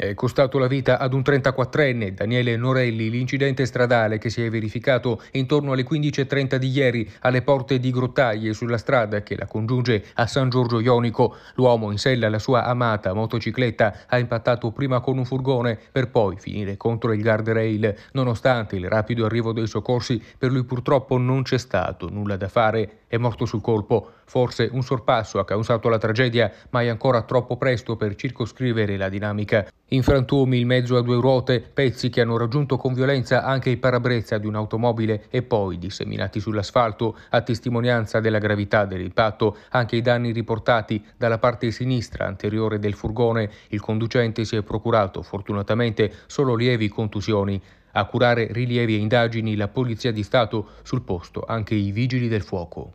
È costato la vita ad un 34enne, Daniele Norelli, l'incidente stradale che si è verificato intorno alle 15.30 di ieri alle porte di Grottaglie sulla strada che la congiunge a San Giorgio Ionico. L'uomo in sella alla sua amata motocicletta ha impattato prima con un furgone per poi finire contro il guardrail. Nonostante il rapido arrivo dei soccorsi, per lui purtroppo non c'è stato nulla da fare, è morto sul colpo. Forse un sorpasso ha causato la tragedia, ma è ancora troppo presto per circoscrivere la dinamica. In frantumi il mezzo a due ruote, pezzi che hanno raggiunto con violenza anche il parabrezza di un'automobile e poi disseminati sull'asfalto, a testimonianza della gravità dell'impatto, anche i danni riportati dalla parte sinistra anteriore del furgone, il conducente si è procurato fortunatamente solo lievi contusioni. A curare rilievi e indagini la Polizia di Stato, sul posto anche i vigili del fuoco.